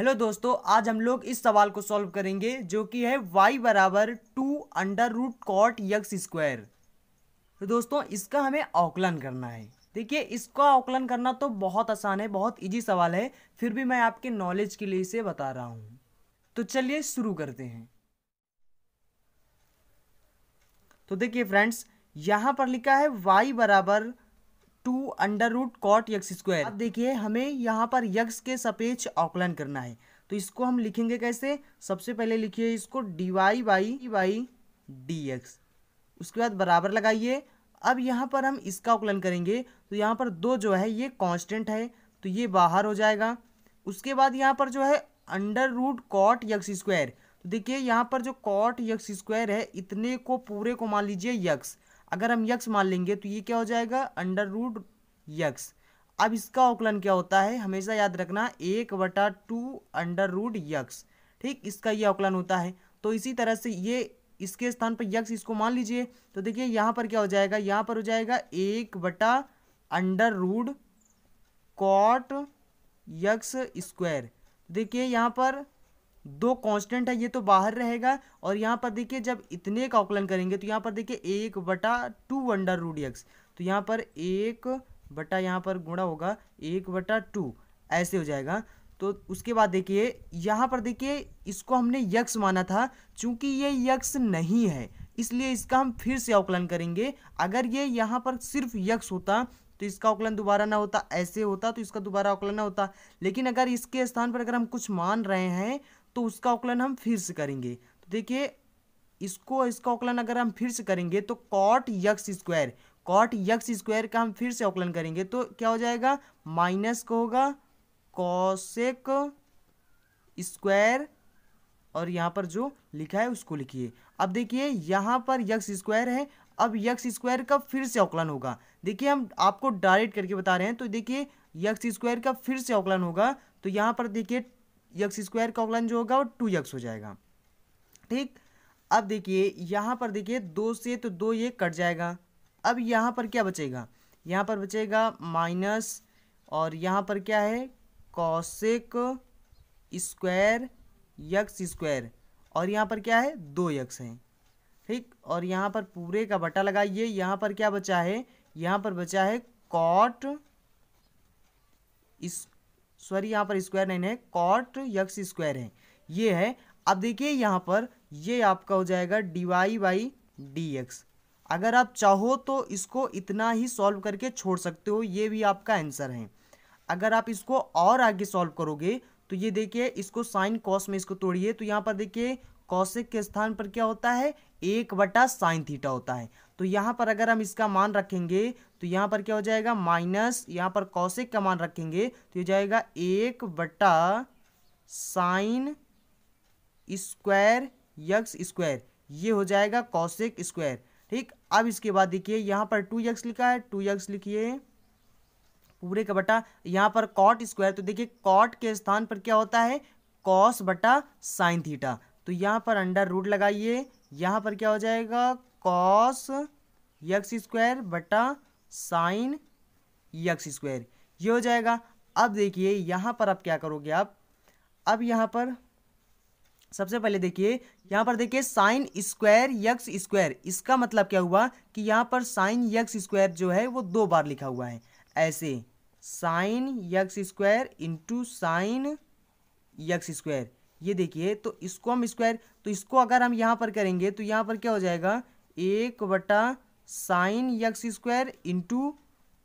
hello दोस्तों आज हम लोग इस सवाल को सॉल्व करेंगे जो कि है वाई बराबर two under root cot x square तो दोस्तों इसका हमें आकलन करना है देखिए इसका आकलन करना तो बहुत आसान है बहुत इजी सवाल है फिर भी मैं आपके नॉलेज के लिए इसे बता रहा हूँ तो चलिए शुरू करते हैं तो देखिए फ्रेंड्स यहाँ पर लिखा है वाई बराबर two under root cot x square अब देखिए हमें यहाँ पर यक्स के सपेक्ष आकलन करना है तो इसको हम लिखेंगे कैसे सबसे पहले लिखिए इसको d y by by d x उसके बाद बराबर लगाइए अब यहाँ पर हम इसका आकलन करेंगे तो यहाँ पर दो जो है ये कांस्टेंट है तो ये बाहर हो जाएगा उसके बाद यहाँ पर जो है under root cot x square तो देखिए यहाँ पर जो कॉट यक्स स्क्वायर है इतने को पूरे को मान लीजिए यक्स अगर हम यक्स मान लेंगे तो ये क्या हो जाएगा अंडर रूट यक्स अब इसका औकलन क्या होता है हमेशा याद रखना एक वटा टू अंडर रूट यक्स ठीक इसका ये अवकलन होता है तो इसी तरह से ये इसके स्थान पर यक्स इसको मान लीजिए तो देखिए यहाँ पर क्या हो जाएगा यहाँ पर हो जाएगा एक बटा under root cot x square देखिए यहाँ पर दो कांस्टेंट है ये तो बाहर रहेगा और यहाँ पर देखिए जब इतने का आकलन करेंगे तो यहाँ पर देखिए एक बटा टू अंडर रूट एक्स तो यहाँ पर एक बटा यहाँ पर गुणा होगा एक बटा टू ऐसे हो जाएगा तो उसके बाद देखिए यहाँ पर देखिए इसको हमने यक्स माना था चूंकि ये यक्स नहीं है इसलिए इसका हम फिर से अवकलन करेंगे अगर ये यहाँ पर सिर्फ यक्स होता तो इसका आकलन दोबारा ना होता ऐसे होता तो इसका दोबारा अवकलन ना होता लेकिन अगर इसके स्थान पर अगर हम कुछ मान रहे हैं तो उसका औकलन हम फिर से करेंगे तो देखिए इसको इसका औकलन अगर हम फिर से करेंगे तो cot x square cot x square का हम फिर से औकलन करेंगे तो क्या हो जाएगा माइनस का होगा कॉसेक स्क्वायर और यहाँ पर जो लिखा है उसको लिखिए अब देखिए यहाँ पर यक्स स्क्वायर है अब यक्स स्क्वायर का फिर से औकलन होगा देखिए हम आपको डायरेक्ट करके बता रहे हैं तो देखिए यक्स स्क्वायर का फिर से औकलन होगा तो यहाँ पर देखिए यक्स स्क्वायर का अवकलन जो होगा वो टू यक्स हो जाएगा ठीक अब देखिए यहाँ पर देखिए दो से तो दो ये कट जाएगा अब यहाँ पर क्या बचेगा यहाँ पर बचेगा माइनस और यहाँ पर क्या है कौशिक स्क्वायर यक्स स्क्वायर और यहाँ पर क्या है दो यक्स हैं ठीक और यहाँ पर पूरे का बटा लगाइए यहाँ पर क्या बचा है यहाँ पर बचा है कॉट सॉरी यहाँ पर स्क्वायर नहीं है कॉट यक्स स्क्वायर है ये है अब देखिए यहाँ पर ये आपका हो जाएगा d y by d x अगर आप चाहो तो इसको इतना ही सॉल्व करके छोड़ सकते हो ये भी आपका आंसर है अगर आप इसको और आगे सॉल्व करोगे तो ये देखिए इसको साइन कॉस में इसको तोड़िए तो यहाँ पर देखिए कौशिक के स्थान पर क्या होता है एक बटा साइन थीटा होता है तो यहाँ पर अगर हम इसका मान रखेंगे तो यहाँ पर क्या हो जाएगा माइनस यहाँ पर कौशिक का मान रखेंगे तो ये जाएगा एक बटा साइन स्क्वायर यक्स स्क्वायर ये हो जाएगा कौशिक स्क्वायर ठीक अब इसके बाद देखिए यहाँ पर टू यक्स लिखा है टू यक्स लिखिए पूरे का बटा यहाँ पर कॉट स्क्वायर तो देखिए कॉट के स्थान पर क्या होता है कॉस बटा साइन थीटा तो यहाँ पर अंडर रूट लगाइए यहाँ पर क्या हो जाएगा कॉस यक्स स्क्वायर बटा साइन यक्स स्क्वायर ये हो जाएगा अब देखिए यहाँ पर आप क्या करोगे आप अब यहाँ पर सबसे पहले देखिए यहाँ पर देखिए साइन स्क्वायर यक्स स्क्वायर इसका मतलब क्या हुआ कि यहाँ पर साइन यक्स स्क्वायर जो है वो दो बार लिखा हुआ है ऐसे sine x square into sine x square ये देखिए तो इसको हम स्क्वायर तो इसको अगर हम यहाँ पर करेंगे तो यहाँ पर क्या हो जाएगा एक बटा sine x square into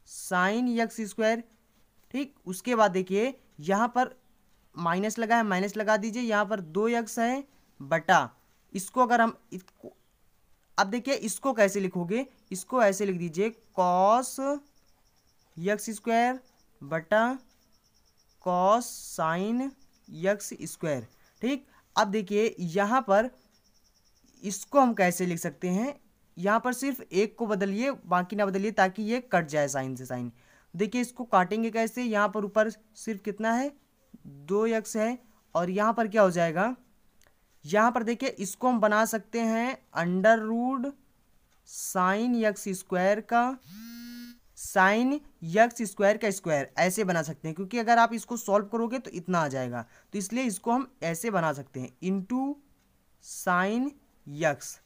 sine x square ठीक उसके बाद देखिए यहाँ पर माइनस लगा है माइनस लगा दीजिए यहाँ पर दो यक्स है बटा इसको अगर हम इसको अब देखिए इसको कैसे लिखोगे इसको ऐसे लिख दीजिए कॉस यक्स स्क्वायर बटा कॉस साइन यक्स स्क्वायर ठीक अब देखिए यहाँ पर इसको हम कैसे लिख सकते हैं यहाँ पर सिर्फ एक को बदलिए बाकी ना बदलिए ताकि ये कट जाए साइन से साइन देखिए इसको काटेंगे कैसे यहाँ पर ऊपर सिर्फ कितना है दो यक्स है और यहाँ पर क्या हो जाएगा यहाँ पर देखिए इसको हम बना सकते हैं under root sine x square का साइन यक्स स्क्वायर का स्क्वायर ऐसे बना सकते हैं क्योंकि अगर आप इसको सॉल्व करोगे तो इतना आ जाएगा तो इसलिए इसको हम ऐसे बना सकते हैं इंटू साइन यक्स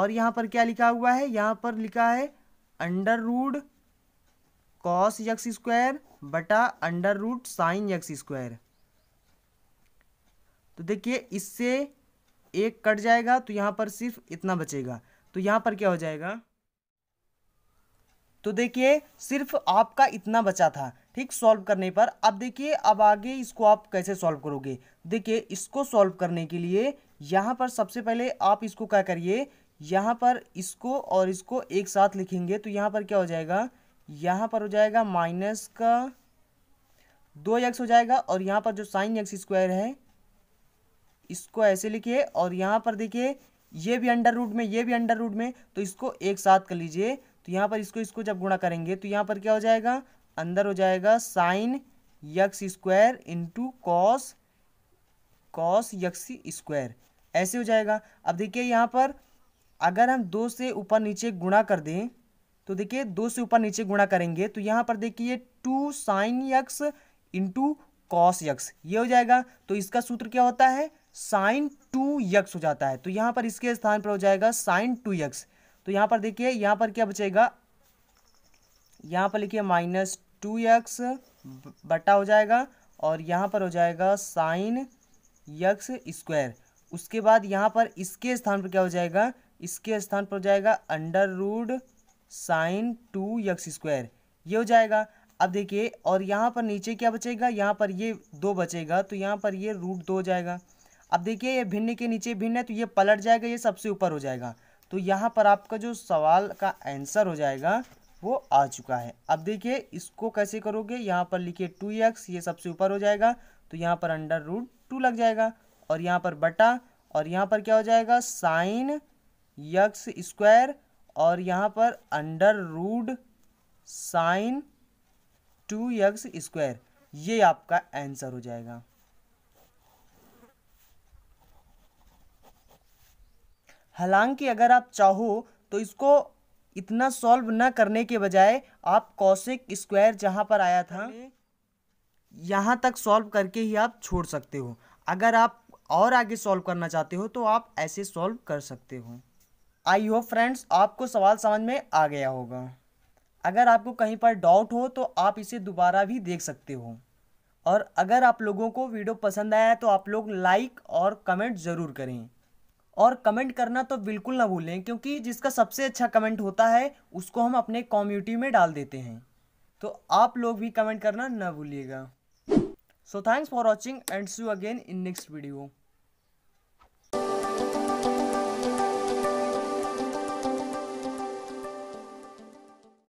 और यहाँ पर क्या लिखा हुआ है यहाँ पर लिखा है under root cos x square बटा under root sine x square तो देखिए इससे एक कट जाएगा तो यहाँ पर सिर्फ इतना बचेगा तो यहाँ पर क्या हो जाएगा तो देखिए सिर्फ आपका इतना बचा था ठीक सॉल्व करने पर अब देखिए अब आगे इसको आप कैसे सॉल्व करोगे देखिए इसको सॉल्व करने के लिए यहाँ पर सबसे पहले आप इसको क्या करिए यहाँ पर इसको और इसको एक साथ लिखेंगे तो यहाँ पर क्या हो जाएगा यहाँ पर हो जाएगा माइनस का दो एक्स हो जाएगा और यहाँ पर जो साइन एक्स स्क्वायर है इसको ऐसे लिखिए और यहाँ पर देखिए ये भी अंडर रूट में ये भी अंडर रूट में तो इसको एक साथ कर लीजिए तो यहाँ पर इसको इसको जब गुणा करेंगे तो यहाँ पर क्या हो जाएगा अंदर हो जाएगा sine x square into cos cos x square ऐसे हो जाएगा अब देखिए यहाँ पर अगर हम दो से ऊपर नीचे गुणा कर दें तो देखिए दो से ऊपर नीचे गुणा करेंगे तो यहाँ पर देखिए two sine x into cos x ये हो जाएगा तो इसका सूत्र क्या होता है साइन टू यक्स हो जाता है तो यहाँ पर इसके स्थान पर हो जाएगा साइन टू यक्स तो यहाँ पर देखिए यहाँ पर क्या बचेगा यहाँ पर लिखिए माइनस टू यक्स बटा हो जाएगा और यहाँ पर हो जाएगा साइन यक्स स्क्वायर उसके बाद यहाँ पर इसके स्थान पर क्या हो जाएगा इसके स्थान पर हो जाएगा under root sine two x square ये हो जाएगा अब देखिए और यहाँ पर नीचे क्या बचेगा यहाँ पर ये दो बचेगा तो यहाँ पर ये रूट दो हो जाएगा अब देखिए ये भिन्न के नीचे भिन्न है तो ये पलट जाएगा ये सबसे ऊपर हो जाएगा तो यहाँ पर आपका जो सवाल का आंसर हो जाएगा वो आ चुका है अब देखिए इसको कैसे करोगे यहाँ पर लिखिए टू एक्स ये सबसे ऊपर हो जाएगा तो यहाँ पर अंडर रूट टू लग जाएगा और यहाँ पर बटा और यहाँ पर क्या हो जाएगा साइन यक्स स्क्वायर और यहाँ पर under root sine two x square ये आपका आंसर हो जाएगा हालांकि अगर आप चाहो तो इसको इतना सॉल्व न करने के बजाय आप कौशिक स्क्वायर जहाँ पर आया था यहाँ तक सॉल्व करके ही आप छोड़ सकते हो अगर आप और आगे सॉल्व करना चाहते हो तो आप ऐसे सॉल्व कर सकते हो आई होप फ्रेंड्स आपको सवाल समझ में आ गया होगा अगर आपको कहीं पर डाउट हो तो आप इसे दोबारा भी देख सकते हो और अगर आप लोगों को वीडियो पसंद आया तो आप लोग लाइक और कमेंट ज़रूर करें और कमेंट करना तो बिल्कुल ना भूलें क्योंकि जिसका सबसे अच्छा कमेंट होता है उसको हम अपने कम्युनिटी में डाल देते हैं तो आप लोग भी कमेंट करना ना भूलिएगा so thanks for watching and see you again in next video